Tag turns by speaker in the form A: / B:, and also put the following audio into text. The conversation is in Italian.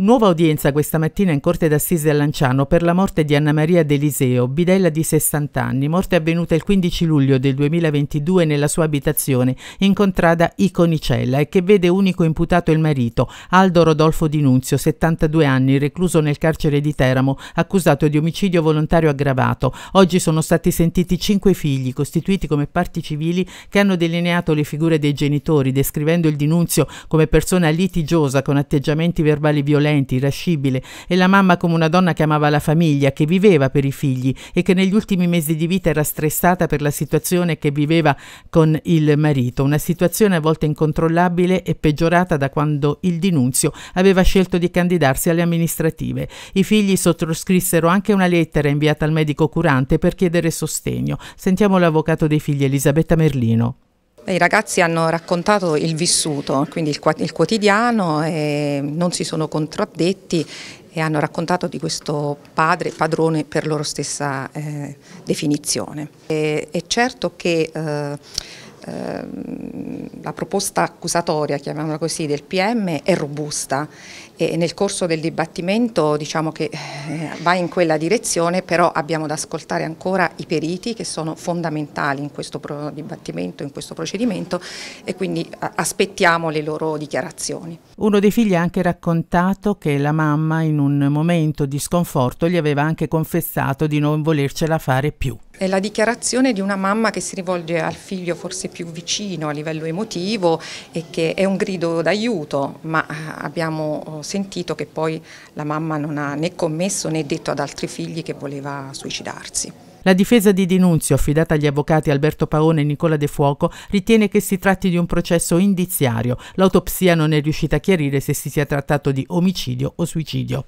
A: Nuova udienza questa mattina in Corte d'Assise a Lanciano per la morte di Anna Maria Deliseo, bidella di 60 anni, morte avvenuta il 15 luglio del 2022 nella sua abitazione in contrada Iconicella e che vede unico imputato il marito, Aldo Rodolfo Di Nunzio, 72 anni, recluso nel carcere di Teramo, accusato di omicidio volontario aggravato. Oggi sono stati sentiti cinque figli, costituiti come parti civili, che hanno delineato le figure dei genitori, descrivendo il Di Nunzio come persona litigiosa con atteggiamenti verbali violenti violenti, irascibile e la mamma come una donna che amava la famiglia, che viveva per i figli e che negli ultimi mesi di vita era stressata per la situazione che viveva con il marito, una situazione a volte incontrollabile e peggiorata da quando il dinunzio aveva scelto di candidarsi alle amministrative. I figli sottoscrissero anche una lettera inviata al medico curante per chiedere sostegno. Sentiamo l'avvocato dei figli Elisabetta Merlino.
B: I ragazzi hanno raccontato il vissuto, quindi il quotidiano, e non si sono contraddetti e hanno raccontato di questo padre padrone per loro stessa eh, definizione. E, è certo che eh, Ehm, la proposta accusatoria, chiamiamola così, del PM è robusta e nel corso del dibattimento diciamo che eh, va in quella direzione, però abbiamo da ascoltare ancora i periti che sono fondamentali in questo dibattimento, in questo procedimento e quindi aspettiamo le loro dichiarazioni.
A: Uno dei figli ha anche raccontato che la mamma in un momento di sconforto gli aveva anche confessato di non volercela fare più.
B: È la dichiarazione di una mamma che si rivolge al figlio forse più vicino a livello emotivo e che è un grido d'aiuto, ma eh, abbiamo oh, sentito che poi la mamma non ha né commesso né detto ad altri figli che voleva suicidarsi.
A: La difesa di denunzio affidata agli avvocati Alberto Paone e Nicola De Fuoco, ritiene che si tratti di un processo indiziario. L'autopsia non è riuscita a chiarire se si sia trattato di omicidio o suicidio.